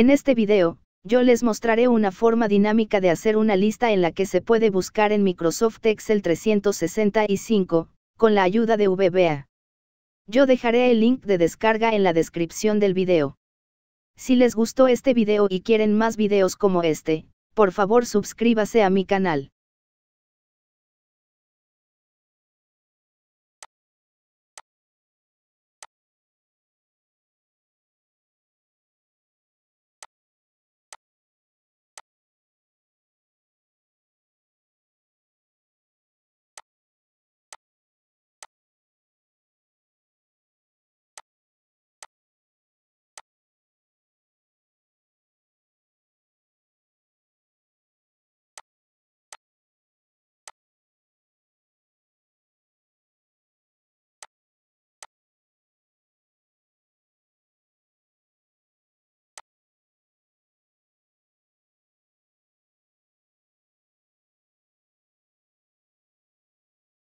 En este video, yo les mostraré una forma dinámica de hacer una lista en la que se puede buscar en Microsoft Excel 365, con la ayuda de VBA. Yo dejaré el link de descarga en la descripción del video. Si les gustó este video y quieren más videos como este, por favor suscríbase a mi canal.